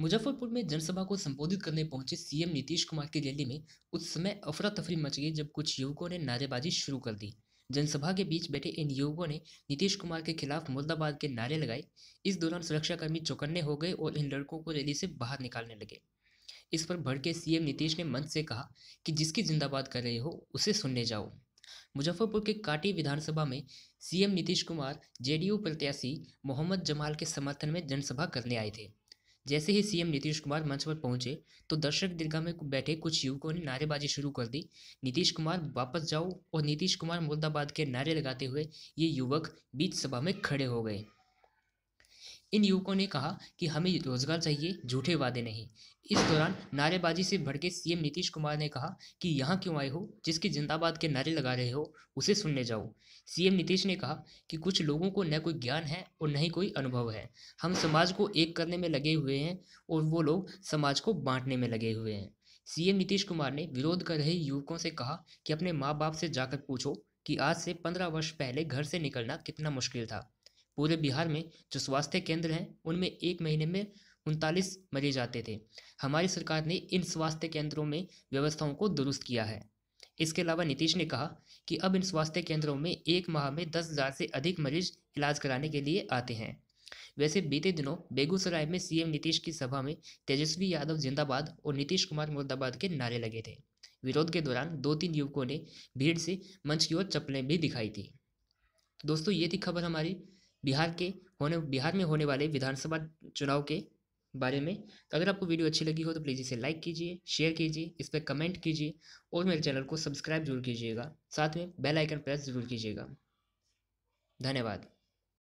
मुजफ्फरपुर में जनसभा को संबोधित करने पहुंचे सीएम नीतीश कुमार की रैली में उस समय अफरा तफरी मच गई जब कुछ युवकों ने नारेबाजी शुरू कर दी जनसभा के बीच बैठे इन युवकों ने नीतीश कुमार के खिलाफ मुर्दाबाद के नारे लगाए इस दौरान सुरक्षाकर्मी चौकन्ने हो गए और इन लड़कों को रैली से बाहर निकालने लगे इस पर भड़के सीएम नीतीश ने मंच से कहा कि जिसकी जिंदाबाद कर रहे हो उसे सुनने जाओ मुजफ्फरपुर के काटी विधानसभा में सीएम नीतीश कुमार जेडीयू प्रत्याशी मोहम्मद जमाल के समर्थन में जनसभा करने आए थे जैसे ही सीएम नीतीश कुमार मंच पर पहुंचे तो दर्शक दीर्घा में बैठे कुछ युवकों ने नारेबाजी शुरू कर दी नीतीश कुमार वापस जाओ और नीतीश कुमार मुर्दाबाद के नारे लगाते हुए ये युवक बीच सभा में खड़े हो गए इन युवकों ने कहा कि हमें रोजगार चाहिए झूठे वादे नहीं इस दौरान नारेबाजी से भड़के सीएम नीतीश कुमार ने कहा कि यहाँ क्यों आए हो जिसके जिंदाबाद के नारे लगा रहे हो उसे सुनने जाओ सीएम नीतीश ने कहा कि कुछ लोगों को न कोई ज्ञान है और न ही कोई अनुभव है हम समाज को एक करने में लगे हुए हैं और वो लोग समाज को बांटने में लगे हुए हैं सीएम नीतीश कुमार ने विरोध कर रहे युवकों से कहा कि अपने माँ बाप से जाकर पूछो कि आज से पंद्रह वर्ष पहले घर से निकलना कितना मुश्किल था पूरे बिहार में जो स्वास्थ्य केंद्र हैं उनमें एक महीने में उनतालीस मरीज आते थे हमारी सरकार ने इन स्वास्थ्य केंद्रों में व्यवस्थाओं को दुरुस्त किया है इसके अलावा नीतीश ने कहा कि अब इन स्वास्थ्य केंद्रों में एक माह में दस हज़ार से अधिक मरीज इलाज कराने के लिए आते हैं वैसे बीते दिनों बेगूसराय में सीएम नीतीश की सभा में तेजस्वी यादव जिंदाबाद और नीतीश कुमार मुर्दाबाद के नारे लगे थे विरोध के दौरान दो तीन युवकों ने भीड़ से मंच की ओर चप्पलें भी दिखाई थी दोस्तों ये थी खबर हमारी बिहार के होने बिहार में होने वाले विधानसभा चुनाव के बारे में तो अगर आपको वीडियो अच्छी लगी हो तो प्लीज़ इसे लाइक कीजिए शेयर कीजिए इस पर कमेंट कीजिए और मेरे चैनल को सब्सक्राइब जरूर कीजिएगा साथ में बेल आइकन प्रेस जरूर कीजिएगा धन्यवाद